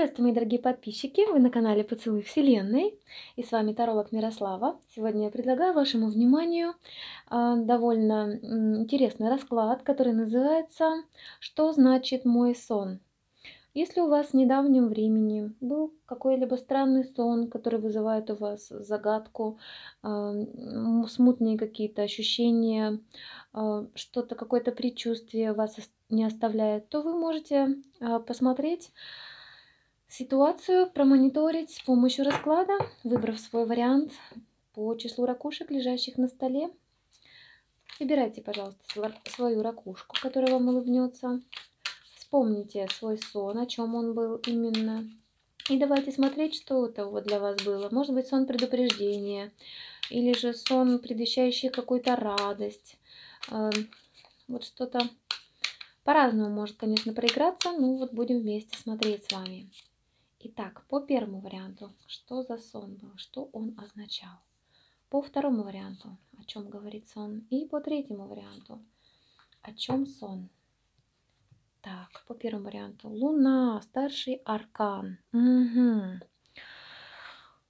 Приветствую, мои дорогие подписчики! Вы на канале Поцелуй Вселенной и с вами Таролог Мирослава. Сегодня я предлагаю вашему вниманию а, довольно интересный расклад, который называется «Что значит мой сон?». Если у вас в недавнем времени был какой-либо странный сон, который вызывает у вас загадку, а, смутные какие-то ощущения, а, что-то, какое-то предчувствие вас не оставляет, то вы можете посмотреть Ситуацию промониторить с помощью расклада, выбрав свой вариант по числу ракушек, лежащих на столе. Выбирайте, пожалуйста, свою ракушку, которая вам улыбнется. Вспомните свой сон, о чем он был именно. И давайте смотреть, что это вот для вас было. Может быть, сон предупреждения, или же сон, предвещающий какую-то радость. Эм, вот что-то по-разному может, конечно, проиграться, но ну вот будем вместе смотреть с вами. Итак, по первому варианту, что за сон был, что он означал. По второму варианту, о чем говорит сон. И по третьему варианту, о чем сон. Так, по первому варианту. Луна, старший аркан. Угу.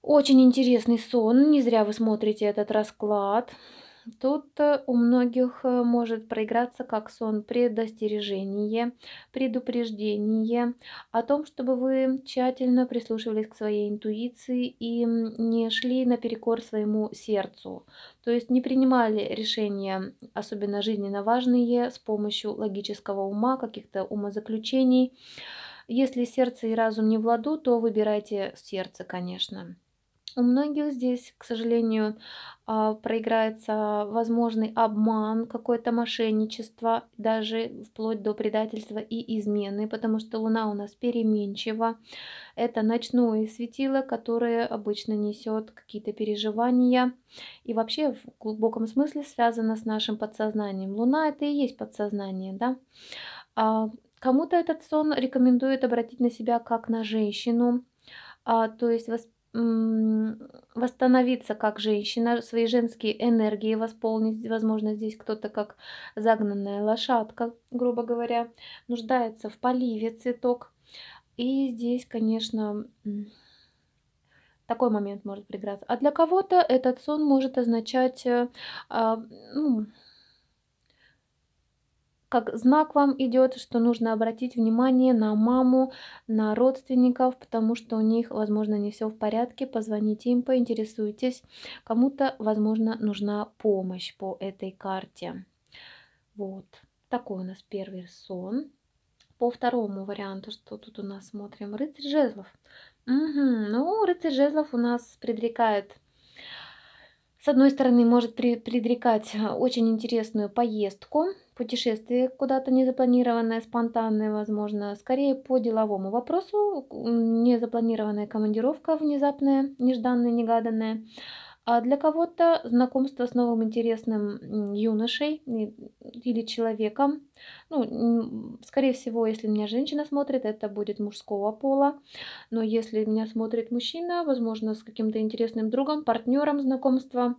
Очень интересный сон. Не зря вы смотрите этот расклад. Тут э, у многих э, может проиграться как сон предостережение, предупреждение о том, чтобы вы тщательно прислушивались к своей интуиции и не шли наперекор своему сердцу. То есть не принимали решения, особенно жизненно важные, с помощью логического ума, каких-то умозаключений. Если сердце и разум не в ладу, то выбирайте сердце, конечно. У многих здесь, к сожалению, а, проиграется возможный обман, какое-то мошенничество, даже вплоть до предательства и измены, потому что Луна у нас переменчива. Это ночное светило, которое обычно несет какие-то переживания и вообще в глубоком смысле связано с нашим подсознанием. Луна это и есть подсознание, да. А, кому-то этот сон рекомендует обратить на себя как на женщину, а, то есть воспитание восстановиться как женщина, свои женские энергии восполнить. Возможно, здесь кто-то как загнанная лошадка, грубо говоря, нуждается в поливе цветок. И здесь, конечно, такой момент может приграться. А для кого-то этот сон может означать... Э, а, ну, как знак вам идет, что нужно обратить внимание на маму, на родственников, потому что у них, возможно, не все в порядке. Позвоните им, поинтересуйтесь. Кому-то, возможно, нужна помощь по этой карте. Вот такой у нас первый сон. По второму варианту, что тут у нас смотрим, рыцарь жезлов. Угу. Ну, рыцарь жезлов у нас предрекает с одной стороны, может предрекать э, очень интересную поездку путешествие куда-то незапланированное, спонтанное, возможно, скорее по деловому вопросу, незапланированная командировка, внезапная, нежданная, негаданная. А для кого-то знакомство с новым интересным юношей или человеком, ну, скорее всего, если меня женщина смотрит, это будет мужского пола, но если меня смотрит мужчина, возможно, с каким-то интересным другом, партнером знакомства,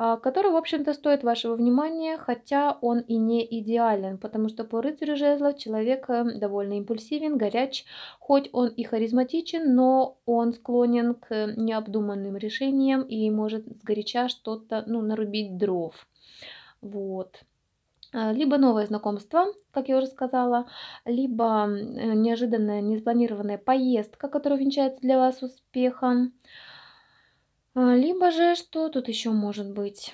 а, который, в общем-то, стоит вашего внимания, хотя он и не идеален, потому что по рыцарю жезлов человек э, довольно импульсивен, горяч, хоть он и харизматичен, но он склонен к э, необдуманным решениям и может сгоряча что-то, ну, нарубить дров. Вот а, либо новое знакомство, как я уже сказала, либо э, неожиданная, неспланированная поездка, которая увенчается для вас успехом. А, либо же, что тут еще может быть?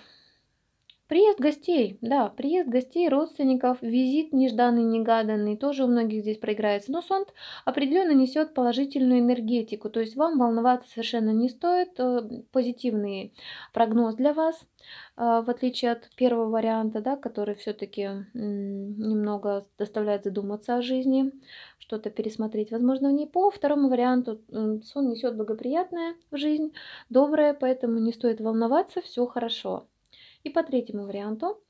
Приезд гостей, да, приезд гостей, родственников, визит нежданный, негаданный, тоже у многих здесь проиграется. Но сонд определенно несет положительную энергетику, то есть вам волноваться совершенно не стоит. Э, позитивный прогноз для вас, а, в отличие от первого варианта, да, который все-таки немного заставляет задуматься о жизни что-то пересмотреть. Возможно, в ней по второму варианту сон несет благоприятное в жизнь, доброе, поэтому не стоит волноваться, все хорошо. И по третьему варианту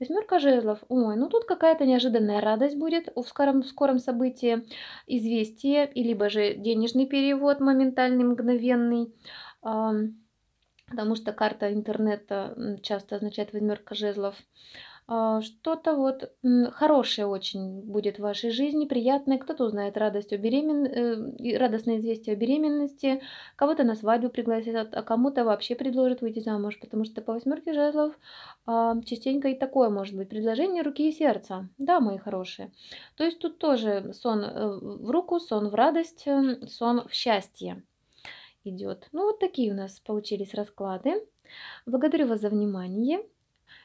Восьмерка жезлов. Ой, ну тут какая-то неожиданная радость будет в скором, в скором событии, известие, и либо же денежный перевод моментальный, мгновенный. Потому что карта интернета часто означает восьмерка жезлов. А, что-то вот хорошее очень будет в вашей жизни, приятное. Кто-то узнает радость о беремен... Э, радостное известие о беременности, кого-то на свадьбу пригласят, а кому-то вообще предложат выйти замуж, потому что по восьмерке жезлов а, частенько и такое может быть. Предложение руки и сердца, да, мои хорошие. То есть тут тоже сон э, в руку, сон в радость, эм, сон в счастье идет. Ну вот такие у нас получились расклады. Благодарю вас за внимание.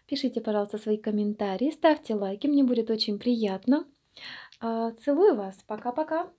Пишите, пожалуйста, свои комментарии, ставьте лайки, мне будет очень приятно. А, целую вас, пока-пока!